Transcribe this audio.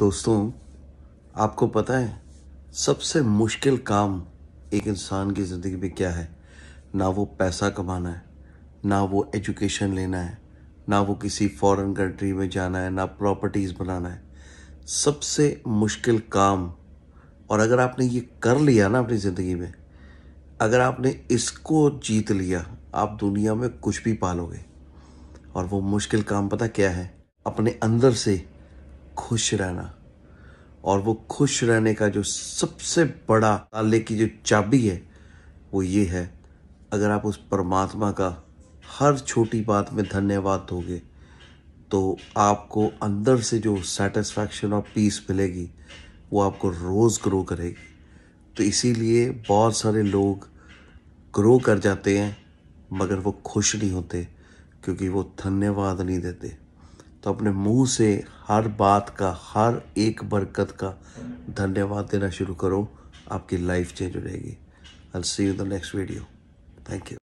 दोस्तों आपको पता है सबसे मुश्किल काम एक इंसान की ज़िंदगी में क्या है ना वो पैसा कमाना है ना वो एजुकेशन लेना है ना वो किसी फॉरेन कंट्री में जाना है ना प्रॉपर्टीज़ बनाना है सबसे मुश्किल काम और अगर आपने ये कर लिया ना अपनी ज़िंदगी में अगर आपने इसको जीत लिया आप दुनिया में कुछ भी पालोगे और वो मुश्किल काम पता क्या है अपने अंदर से खुश रहना और वो खुश रहने का जो सबसे बड़ा ताले की जो चाबी है वो ये है अगर आप उस परमात्मा का हर छोटी बात में धन्यवाद दोगे तो आपको अंदर से जो सेटिस्फैक्शन और पीस मिलेगी वो आपको रोज़ ग्रो करेगी तो इसीलिए बहुत सारे लोग ग्रो कर जाते हैं मगर वो खुश नहीं होते क्योंकि वो धन्यवाद नहीं देते तो अपने मुंह से हर बात का हर एक बरकत का धन्यवाद देना शुरू करो आपकी लाइफ चेंज हो जाएगी I see you the next video thank you